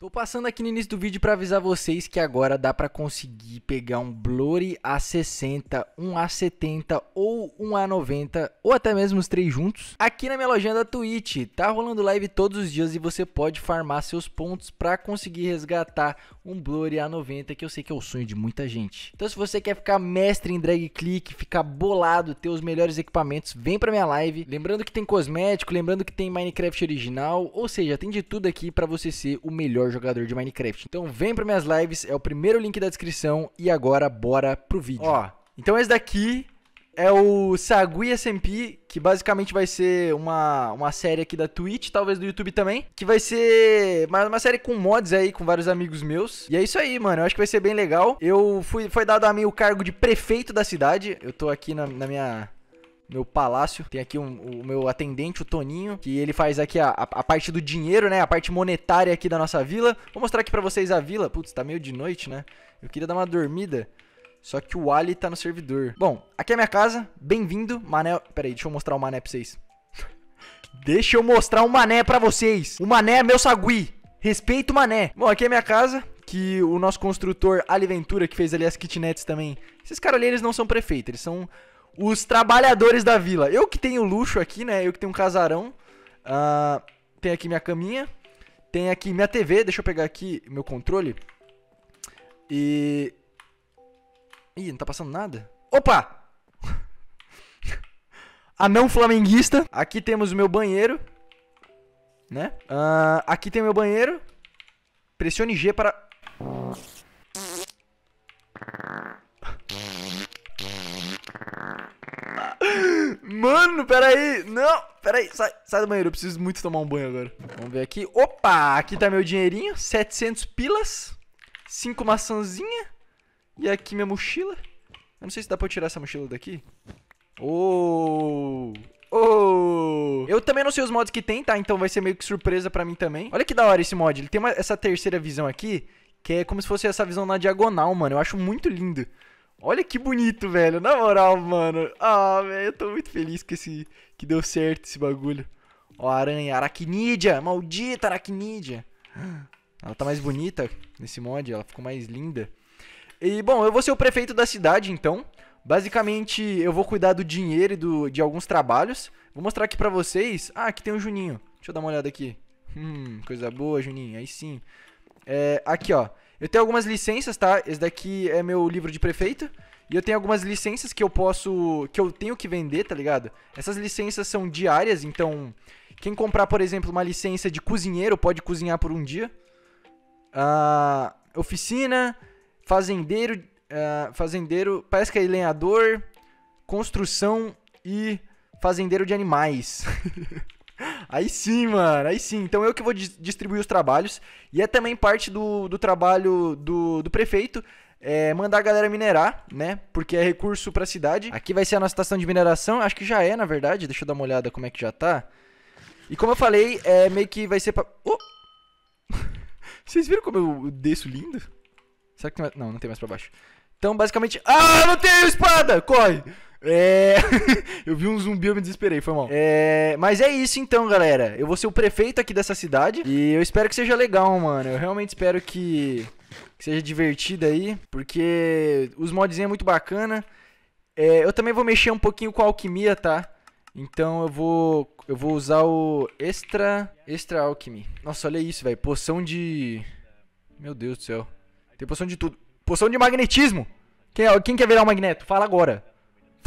Tô passando aqui no início do vídeo para avisar vocês que agora dá para conseguir pegar um Blurry A60, um A70 ou um A90 ou até mesmo os três juntos aqui na minha lojinha da Twitch. Tá rolando live todos os dias e você pode farmar seus pontos para conseguir resgatar um Blurry A90 que eu sei que é o sonho de muita gente. Então se você quer ficar mestre em drag click, ficar bolado, ter os melhores equipamentos, vem pra minha live. Lembrando que tem cosmético, lembrando que tem Minecraft original, ou seja, tem de tudo aqui para você ser o melhor jogador de Minecraft. Então vem para minhas lives, é o primeiro link da descrição e agora bora pro vídeo. Ó, então esse daqui é o Sagui SMP, que basicamente vai ser uma, uma série aqui da Twitch, talvez do YouTube também, que vai ser uma, uma, série com mods aí, com vários amigos meus. E é isso aí, mano, eu acho que vai ser bem legal. Eu fui, foi dado a mim o cargo de prefeito da cidade, eu tô aqui na, na minha meu palácio. Tem aqui um, o meu atendente, o Toninho, que ele faz aqui a, a, a, parte do dinheiro, né? A parte monetária aqui da nossa vila. Vou mostrar aqui pra vocês a vila. Putz, tá meio de noite, né? Eu queria dar uma dormida. Só que o Ali tá no servidor. Bom, aqui é a minha casa. Bem-vindo. Mané... Pera aí, deixa eu mostrar o mané pra vocês. deixa eu mostrar o mané pra vocês. O mané é meu sagui. Respeito o mané. Bom, aqui é a minha casa que o nosso construtor Ali Ventura, que fez ali as kitnets também. Esses caras ali, eles não são prefeitos, eles são os trabalhadores da vila. Eu que tenho luxo aqui, né? Eu que tenho um casarão. Uh, tem aqui minha caminha. Tem aqui minha TV. Deixa eu pegar aqui meu controle. E... Ih, não tá passando nada? Opa! Anão flamenguista. Aqui temos o meu banheiro. Né? Uh, aqui tem meu banheiro. Pressione G para... Mano, peraí. Não, peraí. Sai, sai do banheiro. Eu preciso muito tomar um banho agora. Vamos ver aqui. Opa, aqui tá meu dinheirinho. 700 pilas. 5 maçãzinha. E aqui minha mochila. Eu não sei se dá pra eu tirar essa mochila daqui. Oh... Oh! Eu também não sei os mods que tem, tá? Então vai ser meio que surpresa pra mim também. Olha que da hora esse mod. Ele tem uma, essa terceira visão aqui, que é como se fosse essa visão na diagonal, mano. Eu acho muito lindo. Olha que bonito, velho. Na moral, mano. Ah, velho, eu tô muito feliz que, esse, que deu certo esse bagulho. Ó, aranha. Aracnídea. Maldita aracnídea. Ela tá mais bonita nesse mod. Ela ficou mais linda. E, bom, eu vou ser o prefeito da cidade, então. Basicamente, eu vou cuidar do dinheiro e do, de alguns trabalhos. Vou mostrar aqui pra vocês. Ah, aqui tem um Juninho. Deixa eu dar uma olhada aqui. Hum, coisa boa, Juninho. Aí sim. É, aqui, ó. Eu tenho algumas licenças, tá? Esse daqui é meu livro de prefeito. E eu tenho algumas licenças que eu posso. que eu tenho que vender, tá ligado? Essas licenças são diárias, então. Quem comprar, por exemplo, uma licença de cozinheiro pode cozinhar por um dia. Uh, oficina, fazendeiro. Uh, fazendeiro. Pesca e é lenhador. Construção e fazendeiro de animais. Aí sim, mano, aí sim. Então eu que vou distribuir os trabalhos. E é também parte do, do trabalho do, do prefeito é mandar a galera minerar, né? Porque é recurso pra cidade. Aqui vai ser a nossa estação de mineração. Acho que já é, na verdade. Deixa eu dar uma olhada como é que já tá. E como eu falei, é meio que vai ser pra. Oh! Vocês viram como eu desço lindo? Será que tem mais... Não, não tem mais pra baixo. Então, basicamente. Ah, não tenho espada! Corre! É... eu vi um zumbi, eu me desesperei, foi mal. É... Mas é isso então, galera. Eu vou ser o prefeito aqui dessa cidade. E eu espero que seja legal, mano. Eu realmente espero que, que seja divertido aí. Porque os modzinhos é muito bacana. É... Eu também vou mexer um pouquinho com a alquimia, tá? Então eu vou. Eu vou usar o Extra. Extra Alchemy. Nossa, olha isso, velho. Poção de. Meu Deus do céu. Tem poção de tudo. Poção de magnetismo! Quem, é, quem quer virar o um magneto? Fala agora.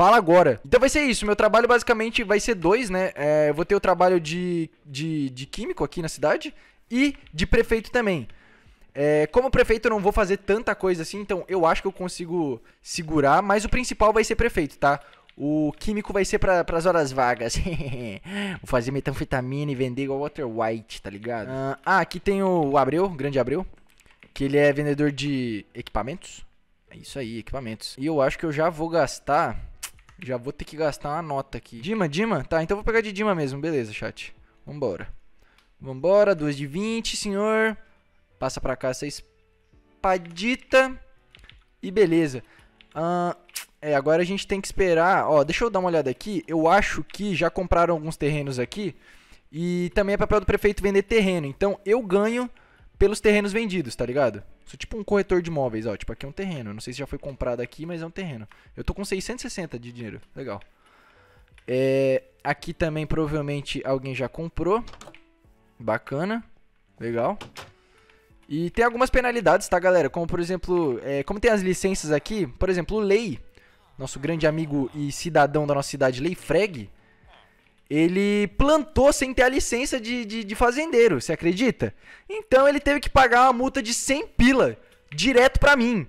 Fala agora. Então vai ser isso. Meu trabalho basicamente vai ser dois, né? É, eu vou ter o trabalho de, de, de químico aqui na cidade e de prefeito também. É, como prefeito eu não vou fazer tanta coisa assim, então eu acho que eu consigo segurar, mas o principal vai ser prefeito, tá? O químico vai ser para as horas vagas. vou fazer metanfetamina e vender igual Walter White, tá ligado? ah, aqui tem o Abreu, o grande Abreu, que ele é vendedor de equipamentos. É isso aí, equipamentos. E eu acho que eu já vou gastar já vou ter que gastar uma nota aqui. Dima, Dima? Tá, então vou pegar de Dima mesmo. Beleza, chat. Vambora. Vambora, 2 de 20, senhor. Passa pra cá essa espadita. E beleza. Uh, é, agora a gente tem que esperar. Ó, deixa eu dar uma olhada aqui. Eu acho que já compraram alguns terrenos aqui. E também é papel do prefeito vender terreno. Então eu ganho pelos terrenos vendidos, tá ligado? Sou tipo um corretor de imóveis, ó. Tipo, aqui é um terreno. Não sei se já foi comprado aqui, mas é um terreno. Eu tô com 660 de dinheiro. Legal. É, aqui também provavelmente alguém já comprou. Bacana. Legal. E tem algumas penalidades, tá, galera? Como, por exemplo, é, como tem as licenças aqui, por exemplo, o Lei, nosso grande amigo e cidadão da nossa cidade, Lei Freg, ele plantou sem ter a licença de, de, de, fazendeiro, você acredita? Então ele teve que pagar uma multa de 100 pila direto para mim.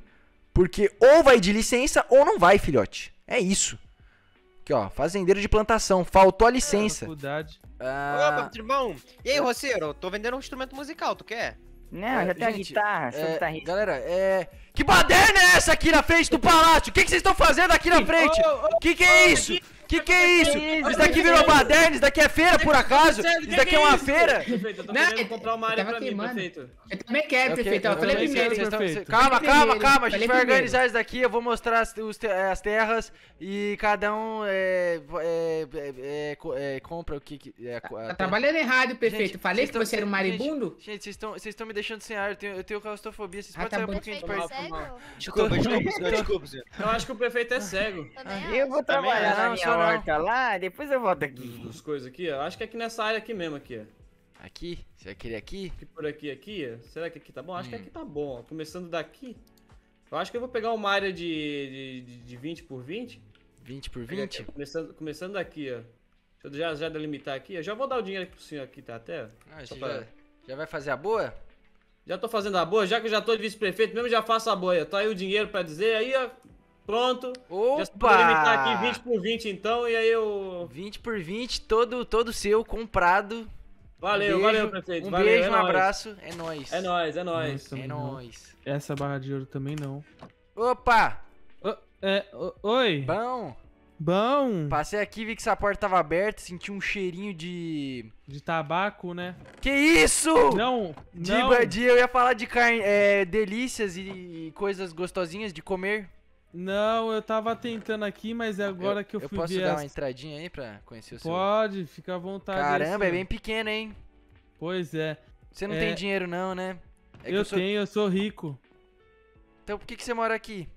Porque ou vai de licença ou não vai, filhote. É isso. Aqui, ó, fazendeiro de plantação, faltou a é, licença. Faculdade. Ah... Opa, irmão. E aí, Roceiro, tô vendendo um instrumento musical, tu quer? Não, é, já tem a guitarra, é, Galera, é. Que baderna é essa aqui na frente do palácio? O que, vocês estão fazendo aqui na frente? O que, que é isso? É que que é isso? Isso daqui virou é baderna, isso daqui é feira, por acaso? Isso daqui é, é uma feira? Prefeito, eu tô comprar uma área pra mim, prefeito. Eu também quero, prefeito. Eu falei então primeiro. Então. Calma, calma, calma. A gente vai organizar isso daqui, eu vou mostrar as terras e cada um compra o que... Tá trabalhando errado, prefeito. Falei que você era um maribundo? Gente, vocês estão me deixando sem ar, eu tenho claustrofobia, vocês ah, podem tá sair um pouquinho de perto. Desculpa, desculpa, desculpa. Eu acho que o prefeito é cego. Eu vou trabalhar, não, só porta lá, depois eu volto aqui. As coisas aqui, ó. Acho que é aqui nessa área aqui mesmo, aqui, ó. Aqui? Você vai querer aqui? aqui por aqui, aqui? Será que aqui tá bom? Acho hum. que aqui tá bom, ó. Começando daqui. Eu acho que eu vou pegar uma área de, de, de 20 por 20. 20 por 20? Começando, começando daqui, ó. Deixa eu já, já delimitar aqui. Eu já vou dar o dinheiro pro senhor aqui, tá até? Ah, já, já vai fazer a boa? Já tô fazendo a boa, já que eu já tô de vice-prefeito, mesmo já faço a boia. Tá aí o dinheiro pra dizer, aí ó, Pronto. Opa! Já vou limitar aqui 20 por 20 então, e aí eu... 20 por 20, todo, todo seu, comprado. Valeu, valeu, prefeito. Um valeu, beijo, é um nóis. abraço, é nóis. É nóis, é nóis. Nossa, é nóis. Essa barra de ouro também não. Opa! O, é, o, oi! Bom! Bom! Passei aqui, vi que essa porta tava aberta, senti um cheirinho de... De tabaco, né? Que isso? Não, de, não! De, eu ia falar de carne, é, delícias e coisas gostosinhas de comer. Não, eu tava tentando aqui, mas é agora eu, que eu fui ver... Eu posso dar uma entradinha aí pra conhecer o seu... Pode, fica à vontade. Caramba, é bem pequeno, hein? Pois é. Você não é... tem dinheiro não, né? É eu, eu sou... tenho, eu sou rico. Então por que, que você mora aqui?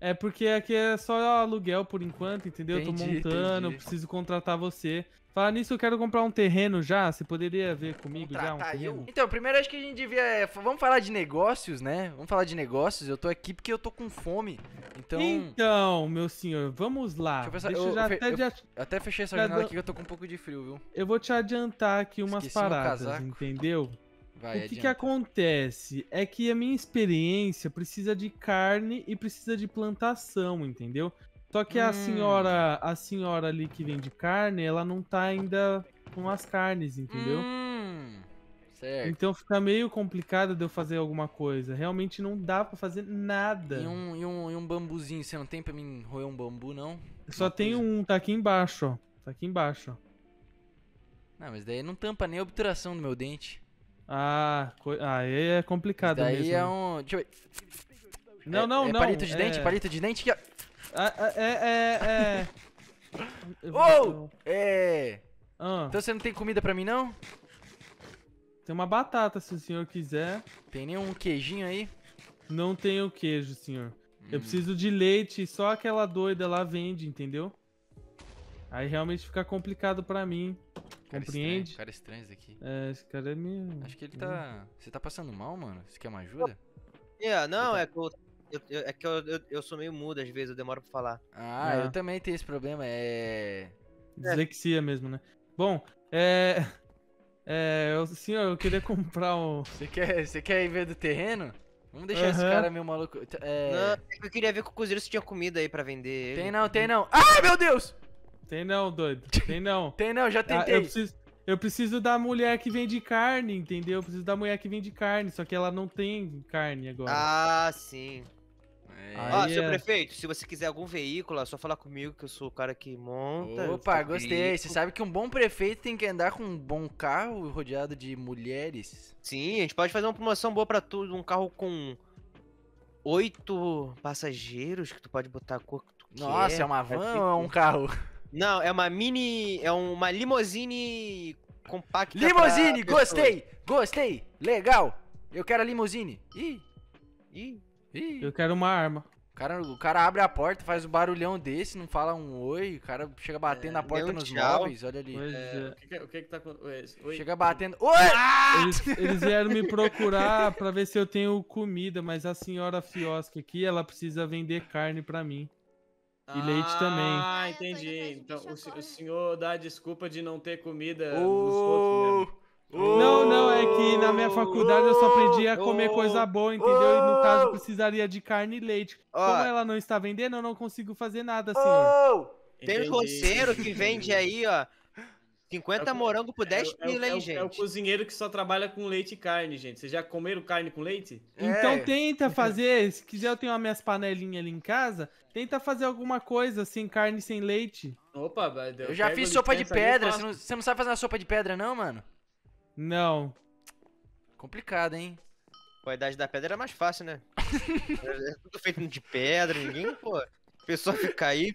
É porque aqui é só aluguel por enquanto, entendeu? Entendi, eu tô montando, entendi. preciso contratar você. Falar nisso, eu quero comprar um terreno já. Você poderia ver comigo Contratar já um terreno? Eu. Então, primeiro acho que a gente devia. É, vamos falar de negócios, né? Vamos falar de negócios. Eu tô aqui porque eu tô com fome. Então. Então, meu senhor, vamos lá. Deixa eu, pensar, eu, eu até, de... até fechei essa janela aqui que eu tô com um pouco de frio, viu? Eu vou te adiantar aqui umas Esqueci paradas, entendeu? Vai, o que, que acontece é que a minha experiência precisa de carne e precisa de plantação, entendeu? Só que a hum. senhora, a senhora ali que vende carne, ela não tá ainda com as carnes, entendeu? Hum. Certo. Então fica meio complicado de eu fazer alguma coisa. Realmente não dá para fazer nada. E um, e, um, e um bambuzinho, você não tem pra mim roer um bambu, não? Só Uma tem coisa. um, tá aqui embaixo, ó. Tá aqui embaixo, ó. Não, mas daí não tampa nem a obturação do meu dente. Ah, co... ah é complicado daí mesmo. Daí é né? um. Deixa eu ver. Não, é, não, é não. Palito de é. dente, palito de dente que. Ah, ah, é, é, é. é. Uou! É! Ah. Então você não tem comida pra mim, não? Tem uma batata, se o senhor quiser. Tem nenhum queijinho aí? Não tenho queijo, senhor. Hum. Eu preciso de leite, só aquela doida lá vende, entendeu? Aí realmente fica complicado pra mim. Cara Compreende? Estranho, cara estranho aqui. É, esse cara é meio... Acho que ele tá... Né? Você tá passando mal, mano? Você quer uma ajuda? É, yeah, não, tá... é que eu eu, eu, é que eu, eu, eu, sou meio mudo, às vezes, eu demoro pra falar. Ah, é. eu ah. também tenho esse problema, é. é. Dislexia mesmo, né? Bom, é. É, eu, sim, eu queria comprar um. Você quer, você quer ir ver do terreno? Vamos deixar uhum. esse cara meio maluco. É... Não, eu queria ver com o cozinheiro se tinha comida aí pra vender. Tem não, tem não. Ai, meu Deus! Tem não, doido. Tem não. tem não, já tentei. Ah, eu, preciso, eu preciso da mulher que vende carne, entendeu? Eu preciso da mulher que vende carne, só que ela não tem carne agora. Ah, sim. Ó, seu é. prefeito, se você quiser algum veículo, é só falar comigo que eu sou o cara que monta. Opa, gostei. Você sabe que um bom prefeito tem que andar com um bom carro rodeado de mulheres. Sim, a gente pode fazer uma promoção boa para tudo. Um carro com oito passageiros que tu pode botar a cor que tu Nossa, quer. é uma van ou é um carro? Não, é uma mini. É uma limousine compacta. Limousine, gostei! Gostei! Legal! Eu quero a limousine. Ih! Ih! Ih. Eu quero uma arma. O cara, o cara abre a porta, faz o um barulhão desse, não fala um oi, o cara chega batendo é, a porta nos tchau. móveis, olha ali. É, é, o, que, que, é, o que que tá acontecendo? É, chega batendo. Oi! Eles, ah! eles, vieram me procurar pra ver se eu tenho comida, mas a senhora Fiosca aqui, ela precisa vender carne pra mim. E ah, leite também. Ah, ah então entendi. Então o, o, senhor dá desculpa de não ter comida oh! nos outros mesmo. Não, não, é que na minha faculdade eu só aprendi a comer coisa boa, entendeu? E no caso precisaria de carne e leite. Como ela não está vendendo, eu não consigo fazer nada, senhor. Tem um roceiro que vende aí, ó. 50 é o, morango por 10 é, pila, hein, é, é gente? É o cozinheiro que só trabalha com leite e carne, gente. Vocês já comeram carne com leite? É. Então tenta fazer, se quiser eu tenho as minhas panelinhas ali em casa, tenta fazer alguma coisa assim, carne sem leite. Opa, eu, eu já fiz sopa de pedra, você não, você não sabe fazer uma sopa de pedra não, mano? Não. Complicado, hein? Pô, a idade da pedra era é mais fácil, né? era é, é tudo feito de pedra, ninguém, pô. A pessoa fica aí.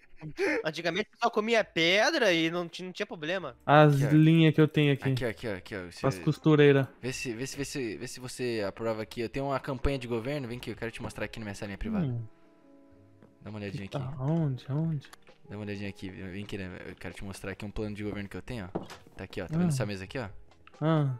Antigamente só comia pedra e não, não tinha problema. As aqui, linhas que eu tenho aqui. Aqui, aqui, aqui, ó. Você... As costureiras. Vê se, vê, se, vê, se, vê se você aprova aqui. Eu tenho uma campanha de governo, vem aqui, eu quero te mostrar aqui na minha salinha privada. Hum. Dá uma olhadinha aqui. Tá onde? Onde? Dá uma olhadinha aqui, vem aqui, né? Eu quero te mostrar aqui um plano de governo que eu tenho, ó. Tá aqui, ó. Tá ah. vendo essa mesa aqui, ó? Ah.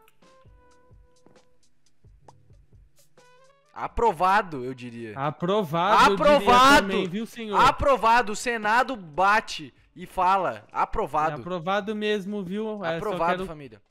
Aprovado, eu diria. Aprovado, aprovado, eu diria também, viu, senhor? Aprovado, o Senado bate e fala, aprovado. É aprovado mesmo, viu? É, aprovado, quero... família.